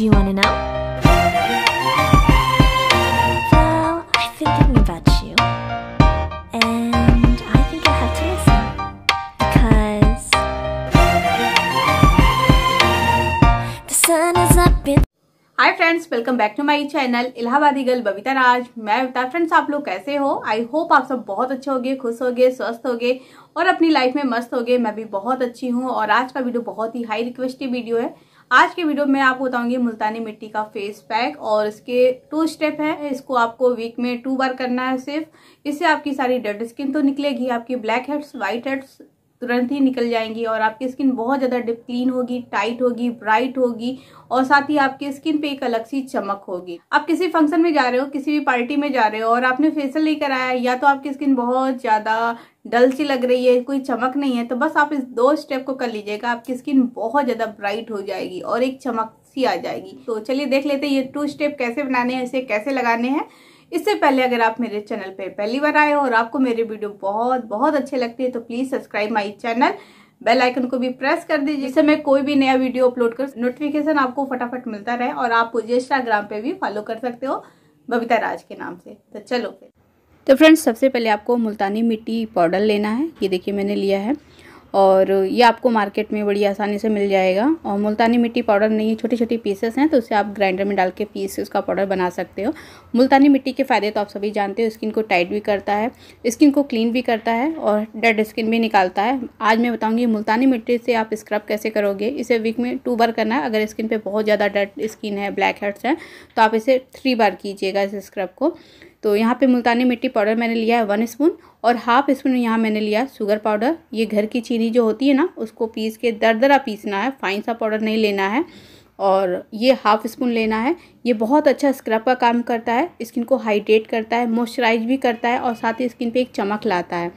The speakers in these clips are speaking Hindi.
Do you want to know? Well, I've been thinking about you. And I think I have to listen. Because... The sun is up in... hi friends welcome back to my channel Allahabadi girl Babita Raj मैं बता फ्रेंड्स आप लोग कैसे हो आई होप आप सब बहुत अच्छे होगे खुश होगे स्वस्थ होगे और अपनी लाइफ में मस्त होगे मैं भी बहुत अच्छी हूँ और आज का वीडियो बहुत ही हाई रिक्वेस्टेड वीडियो है आज के वीडियो में आपको बताऊंगी मुल्तानी मिट्टी का फेस पैक और इसके टू स्टेप है इसको आपको वीक में टू बार करना है सिर्फ इससे आपकी सारी डेड स्किन तो निकलेगी आपकी ब्लैक हेड्स व्हाइट हेड्स तुरंत ही निकल जाएंगी और आपकी स्किन बहुत ज़्यादा डिप क्लीन होगी टाइट होगी ब्राइट होगी और साथ ही आपकी स्किन पे एक अलग सी चमक होगी आप किसी फंक्शन में जा रहे हो किसी भी पार्टी में जा रहे हो और आपने फेसियल नहीं कराया या तो आपकी स्किन बहुत ज़्यादा डल सी लग रही है कोई चमक नहीं है तो बस आप इस दो स्टेप को कर लीजिएगा आपकी स्किन बहुत ज़्यादा ब्राइट हो जाएगी और एक चमक सी आ जाएगी तो चलिए देख लेते हैं ये टू स्टेप कैसे बनाने हैं इसे कैसे लगाने हैं इससे पहले अगर आप मेरे चैनल पर पहली बार आए हो और आपको मेरे वीडियो बहुत बहुत अच्छे लगते हैं तो please subscribe my channel bell icon को भी प्रेस कर दीजिए जिससे मैं कोई भी नया वीडियो अपलोड कर नोटिफिकेशन आपको फटाफट मिलता रहे और आप मुझे इंस्टाग्राम पे भी फॉलो कर सकते हो बबीता राज के नाम से तो चलो फिर तो फ्रेंड्स सबसे पहले आपको मुल्तानी मिट्टी पाउडर लेना है ये देखिए मैंने लिया है और ये आपको मार्केट में बड़ी आसानी से मिल जाएगा और मुल्तानी मिट्टी पाउडर नहीं छोटे छोटे पीसेस हैं तो उसे आप ग्राइंडर में डाल के पीस उसका पाउडर बना सकते हो मुल्तानी मिट्टी के फ़ायदे तो आप सभी जानते हो स्किन को टाइट भी करता है स्किन को क्लीन भी करता है और डेड स्किन भी निकालता है आज मैं बताऊँगी मुल्तानी मिट्टी से आप स्क्रब कैसे करोगे इसे वीक में टू बार करना है अगर स्किन पर बहुत ज़्यादा डेड स्किन है ब्लैक हेड्स हैं तो आप इसे थ्री बार कीजिएगा इस स्क्रब को तो यहाँ पे मुल्तानी मिट्टी पाउडर मैंने लिया है वन स्पून और हाफ स्पून यहाँ मैंने लिया शुगर पाउडर ये घर की चीनी जो होती है ना उसको पीस के दरदरा पीसना है फाइन सा पाउडर नहीं लेना है और ये हाफ़ स्पून लेना है ये बहुत अच्छा स्क्रब का काम करता है स्किन को हाइड्रेट करता है मॉइस्चराइज भी करता है और साथ ही स्किन पे एक चमक लाता है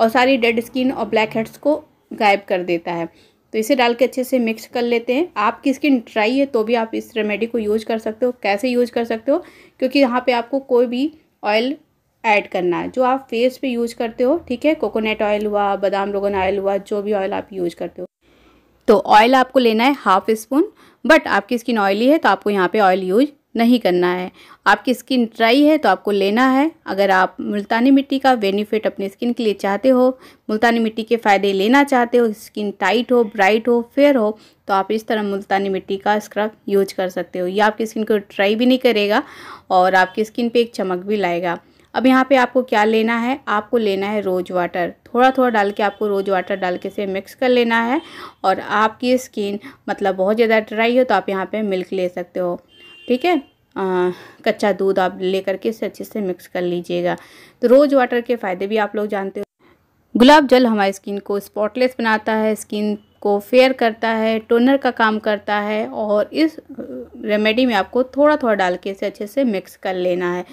और सारी डेड स्किन और ब्लैक हेड्स को गायब कर देता है तो इसे डाल के अच्छे से मिक्स कर लेते हैं आपकी स्किन ड्राई है तो भी आप इस रेमेडी को यूज कर सकते हो कैसे यूज कर सकते हो क्योंकि यहाँ पर आपको कोई भी ऑयल ऐड करना है जो आप फेस पे यूज करते हो ठीक है कोकोनट ऑयल हुआ बादाम रोगन ऑयल हुआ जो भी ऑयल आप यूज करते हो तो ऑयल आपको लेना है हाफ स्पून बट आपकी स्किन ऑयली है तो आपको यहाँ पे ऑयल यूज नहीं करना है आपकी स्किन ड्राई है तो आपको लेना है अगर आप मुल्तानी मिट्टी का बेनिफिट अपने स्किन के लिए चाहते हो मुल्तानी मिट्टी के फ़ायदे लेना चाहते हो स्किन टाइट हो ब्राइट हो फेयर हो तो आप इस तरह मुल्तानी मिट्टी का स्क्रब यूज कर सकते हो यह आपकी स्किन को ड्राई भी नहीं करेगा और आपकी स्किन पर एक चमक भी लाएगा अब यहाँ पे आपको क्या लेना है आपको लेना है रोज़ वाटर थोड़ा थोड़ा डाल के आपको रोज़ वाटर डाल के से मिक्स कर लेना है और आपकी स्किन मतलब बहुत ज़्यादा ड्राई हो तो आप यहाँ पे मिल्क ले सकते हो ठीक है आ, कच्चा दूध आप ले करके इसे अच्छे से मिक्स कर लीजिएगा तो रोज़ वाटर के फ़ायदे भी आप लोग जानते हो गुलाब जल हमारी स्किन को स्पॉटलेस बनाता है स्किन को फेयर करता है टोनर का काम करता है और इस रेमेडी में आपको थोड़ा थोड़ा डाल के इसे अच्छे से मिक्स कर लेना है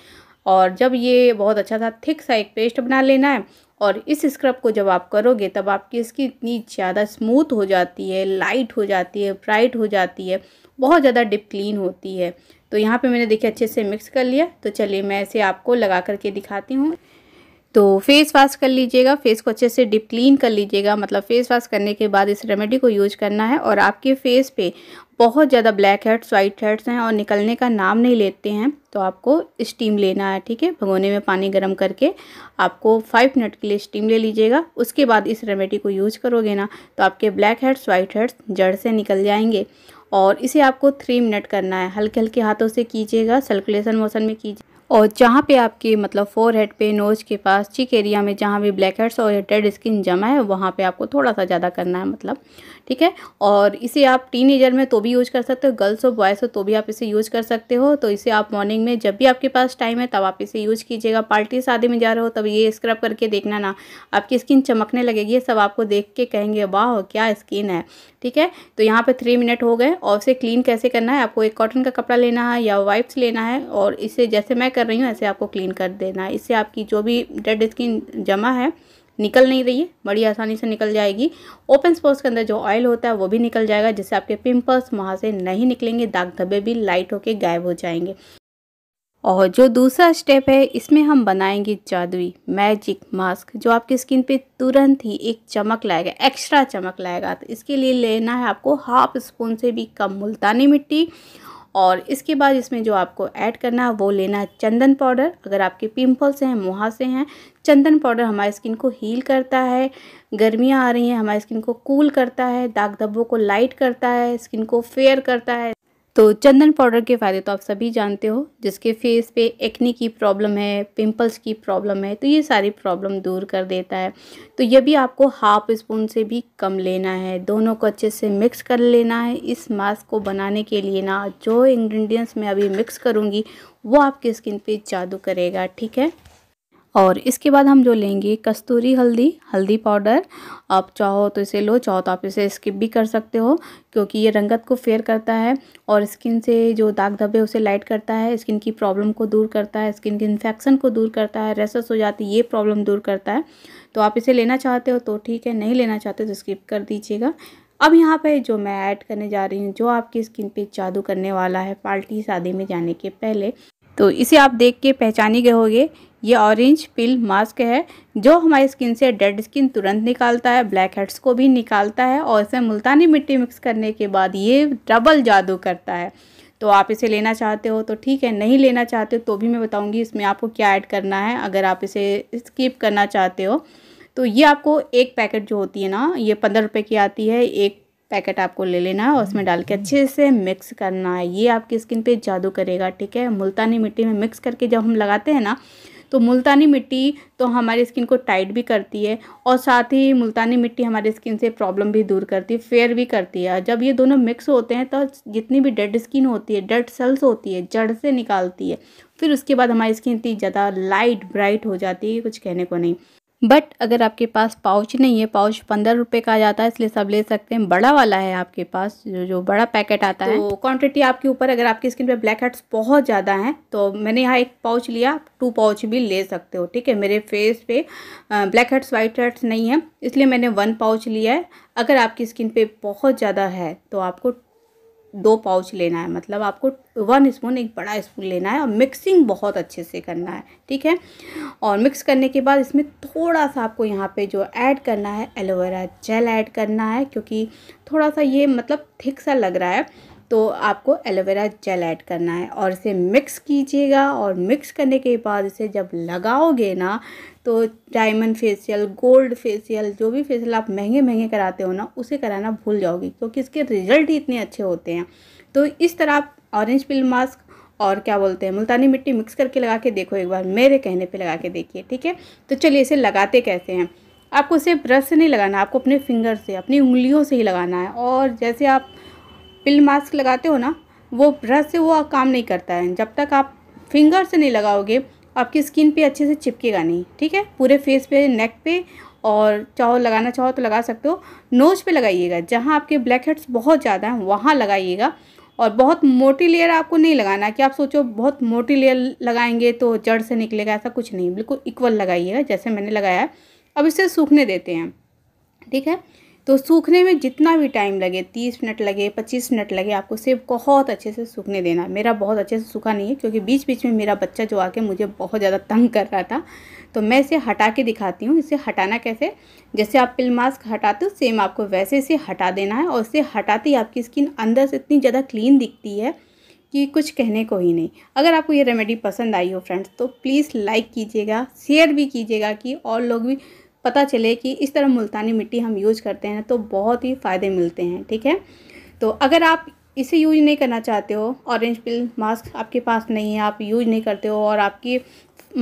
और जब ये बहुत अच्छा सा थिक सा एक पेस्ट बना लेना है और इस स्क्रब को जब आप करोगे तब आपकी स्किन इतनी ज़्यादा स्मूथ हो जाती है लाइट हो जाती है ब्राइट हो जाती है बहुत ज़्यादा डिप क्लीन होती है तो यहाँ पे मैंने देखिए अच्छे से मिक्स कर लिया तो चलिए मैं इसे आपको लगा करके दिखाती हूँ तो फेस वाश कर लीजिएगा फेस को अच्छे से डिप क्लीन कर लीजिएगा मतलब फेस वाश करने के बाद इस रेमेडी को यूज करना है और आपके फेस पे बहुत ज़्यादा ब्लैक हेड्स वाइट हेड्स हैं और निकलने का नाम नहीं लेते हैं तो आपको स्टीम लेना है ठीक है भगोने में पानी गर्म करके आपको फाइव मिनट के लिए स्टीम ले लीजिएगा उसके बाद इस रेमेडी को यूज करोगे ना तो आपके ब्लैक हेड्स वाइट हेड्स जड़ से निकल जाएंगे और इसे आपको थ्री मिनट करना है हल्के हल्के हाथों से कीजिएगा सर्कुलेशन मोशन में कीजिए और जहाँ पे आपके मतलब फोर हेड पे नोज के पास चिक एरिया में जहाँ भी ब्लैक हेड्स और डेड स्किन जमा है वहाँ पे आपको थोड़ा सा ज़्यादा करना है मतलब ठीक है और इसे आप टीन में तो भी यूज़ कर सकते हो गर्ल्स और बॉयज़ हो तो भी आप इसे यूज़ कर सकते हो तो इसे आप मॉर्निंग में जब भी आपके पास टाइम है तब आप इसे यूज़ कीजिएगा पार्टी शादी में जा रहे हो तब ये स्क्रब करके देखना ना आपकी स्किन चमकने लगेगी सब आपको देख के कहेंगे वाह क्या स्किन है ठीक है तो यहाँ पर थ्री मिनट हो गए और उसे क्लीन कैसे करना है आपको एक कॉटन का कपड़ा लेना है या वाइप्स लेना है और इसे जैसे मैं कर रही हूँ ऐसे आपको क्लीन कर देना है इससे आपकी जो भी डेड स्किन जमा है निकल नहीं रही है बड़ी आसानी से निकल जाएगी ओपन स्पॉट्स के अंदर जो ऑयल होता है वो भी निकल जाएगा जिससे आपके पिंपल्स वहाँ से नहीं निकलेंगे दाग धब्बे भी लाइट होके गायब हो जाएंगे और जो दूसरा स्टेप है इसमें हम बनाएंगे जादुई मैजिक मास्क जो आपकी स्किन पे तुरंत ही एक चमक लाएगा एक्स्ट्रा चमक लाएगा तो इसके लिए लेना है आपको हाफ स्पून से भी कम मुल्तानी मिट्टी और इसके बाद इसमें जो आपको ऐड करना है वो लेना है चंदन पाउडर अगर आपके पिंपल्स हैं मुहासे हैं चंदन पाउडर हमारी स्किन को हील करता है गर्मियाँ आ रही हैं हमारी स्किन को कूल करता है दाग धब्बों को लाइट करता है स्किन को फेयर करता है तो चंदन पाउडर के फ़ायदे तो आप सभी जानते हो जिसके फेस पे एक्ने की प्रॉब्लम है पिंपल्स की प्रॉब्लम है तो ये सारी प्रॉब्लम दूर कर देता है तो ये भी आपको हाफ स्पून से भी कम लेना है दोनों को अच्छे से मिक्स कर लेना है इस मास्क को बनाने के लिए ना जो इंग्रेडिएंट्स मैं अभी मिक्स करूँगी वो आपकी स्किन पे जादू करेगा ठीक है और इसके बाद हम जो लेंगे कस्तूरी हल्दी हल्दी पाउडर आप चाहो तो इसे लो चाहो तो आप इसे स्किप भी कर सकते हो क्योंकि ये रंगत को फेयर करता है और स्किन से जो दाग धब्बे उसे लाइट करता है स्किन की प्रॉब्लम को दूर करता है स्किन के इन्फेक्शन को दूर करता है रेसस हो जाती है ये प्रॉब्लम दूर करता है तो आप इसे लेना चाहते हो तो ठीक है नहीं लेना चाहते तो स्किप कर दीजिएगा अब यहाँ पे जो मैं ऐड करने जा रही हूँ जो आपकी स्किन पे जादू करने वाला है पार्टी शादी में जाने के पहले तो इसे आप देख के पहचानी गए होगे ये ऑरेंज पिल मास्क है जो हमारी स्किन से डेड स्किन तुरंत निकालता है ब्लैक हेड्स को भी निकालता है और इसमें मुल्तानी मिट्टी मिक्स करने के बाद ये डबल जादू करता है तो आप इसे लेना चाहते हो तो ठीक है नहीं लेना चाहते हो तो भी मैं बताऊंगी इसमें आपको क्या ऐड करना है अगर आप इसे स्किप करना चाहते हो तो ये आपको एक पैकेट जो होती है ना ये पंद्रह रुपये की आती है एक पैकेट आपको ले लेना है और उसमें डाल के अच्छे से मिक्स करना है ये आपकी स्किन पे जादू करेगा ठीक है मुल्तानी मिट्टी में मिक्स करके जब हम लगाते हैं ना तो मुल्तानी मिट्टी तो हमारी स्किन को टाइट भी करती है और साथ ही मुल्तानी मिट्टी हमारे स्किन से प्रॉब्लम भी दूर करती है फेयर भी करती है जब ये दोनों मिक्स होते हैं तो जितनी भी डेड स्किन होती है डेड सेल्स होती है जड़ से निकालती है फिर उसके बाद हमारी स्किन इतनी ज़्यादा लाइट ब्राइट हो जाती है कुछ कहने को नहीं बट अगर आपके पास पाउच नहीं है पाउच पंद्रह रुपये का आ जाता है इसलिए सब ले सकते हैं बड़ा वाला है आपके पास जो जो बड़ा पैकेट आता तो है तो क्वान्टिटी आपके ऊपर अगर आपकी स्किन पे ब्लैक हेड्स बहुत ज़्यादा हैं तो मैंने यहाँ एक पाउच लिया टू पाउच भी ले सकते हो ठीक है मेरे फेस पे ब्लैक हेड्स वाइट हेड्स नहीं है इसलिए मैंने वन पाउच लिया है अगर आपकी स्किन पे बहुत ज़्यादा है तो आपको दो पाउच लेना है मतलब आपको वन स्पून एक बड़ा स्पून लेना है और मिक्सिंग बहुत अच्छे से करना है ठीक है और मिक्स करने के बाद इसमें थोड़ा सा आपको यहाँ पे जो ऐड करना है एलोवेरा जेल ऐड करना है क्योंकि थोड़ा सा ये मतलब थिक सा लग रहा है तो आपको एलोवेरा जेल ऐड करना है और इसे मिक्स कीजिएगा और मिक्स करने के बाद इसे जब लगाओगे ना तो डायमंड फेशियल गोल्ड फेशियल जो भी फेशियल आप महंगे महंगे कराते हो ना उसे कराना भूल जाओगे क्योंकि इसके रिजल्ट ही इतने अच्छे होते हैं तो इस तरह आप ऑरेंज पिल मास्क और क्या बोलते हैं मुल्तानी मिट्टी मिक्स करके लगा के देखो एक बार मेरे कहने पर लगा के देखिए ठीक है तो चलिए इसे लगाते कैसे हैं आपको इसे ब्रश से नहीं लगाना आपको अपने फिंगर से अपनी उंगलियों से ही लगाना है और जैसे आप पिल मास्क लगाते हो ना वो ब्रश से वो काम नहीं करता है जब तक आप फिंगर से नहीं लगाओगे आपकी स्किन पे अच्छे से चिपकेगा नहीं ठीक है पूरे फेस पे नेक पे और चाहो लगाना चाहो तो लगा सकते हो नोज पे लगाइएगा जहाँ आपके ब्लैक हेड्स बहुत ज़्यादा हैं वहाँ लगाइएगा और बहुत मोटी लेयर आपको नहीं लगाना कि आप सोचो बहुत मोटी लेयर लगाएंगे तो जड़ से निकलेगा ऐसा कुछ नहीं बिल्कुल इक्वल लगाइएगा जैसे मैंने लगाया है अब इसे सूखने देते हैं ठीक है तो सूखने में जितना भी टाइम लगे तीस मिनट लगे पच्चीस मिनट लगे आपको सेब बहुत अच्छे से सूखने देना मेरा बहुत अच्छे से सूखा नहीं है क्योंकि बीच बीच में मेरा बच्चा जो आके मुझे बहुत ज़्यादा तंग कर रहा था तो मैं इसे हटा के दिखाती हूँ इसे हटाना कैसे जैसे आप पिल मास्क हटाते हो सेम आपको वैसे इसे हटा देना है और इसे हटाते ही आपकी स्किन अंदर से इतनी ज़्यादा क्लीन दिखती है कि कुछ कहने को ही नहीं अगर आपको ये रेमेडी पसंद आई हो फ्रेंड्स तो प्लीज़ लाइक कीजिएगा शेयर भी कीजिएगा कि और लोग भी पता चले कि इस तरह मुल्तानी मिट्टी हम यूज करते हैं तो बहुत ही फ़ायदे मिलते हैं ठीक है तो अगर आप इसे यूज नहीं करना चाहते हो ऑरेंज पिल मास्क आपके पास नहीं है आप यूज नहीं करते हो और आपकी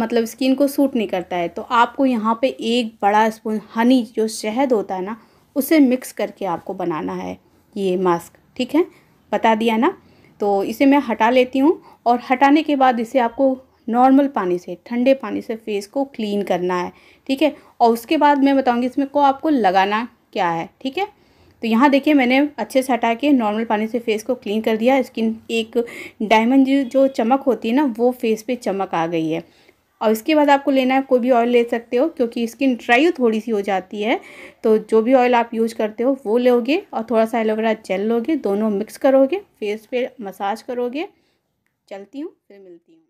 मतलब स्किन को सूट नहीं करता है तो आपको यहाँ पे एक बड़ा स्पून हनी जो शहद होता है ना उसे मिक्स करके आपको बनाना है ये मास्क ठीक है बता दिया ना तो इसे मैं हटा लेती हूँ और हटाने के बाद इसे आपको नॉर्मल पानी से ठंडे पानी से फेस को क्लीन करना है ठीक है और उसके बाद मैं बताऊँगी इसमें को आपको लगाना क्या है ठीक है तो यहाँ देखिए मैंने अच्छे से हटा के नॉर्मल पानी से फेस को क्लीन कर दिया स्किन एक डायमंड जो चमक होती है ना वो फेस पे चमक आ गई है और इसके बाद आपको लेना है कोई भी ऑयल ले सकते हो क्योंकि स्किन ड्राई थोड़ी सी हो जाती है तो जो भी ऑयल आप यूज करते हो वो लोगे और थोड़ा सा एलोवेरा जेल लोगे दोनों मिक्स करोगे फेस पे मसाज करोगे चलती हूँ फिर मिलती हूँ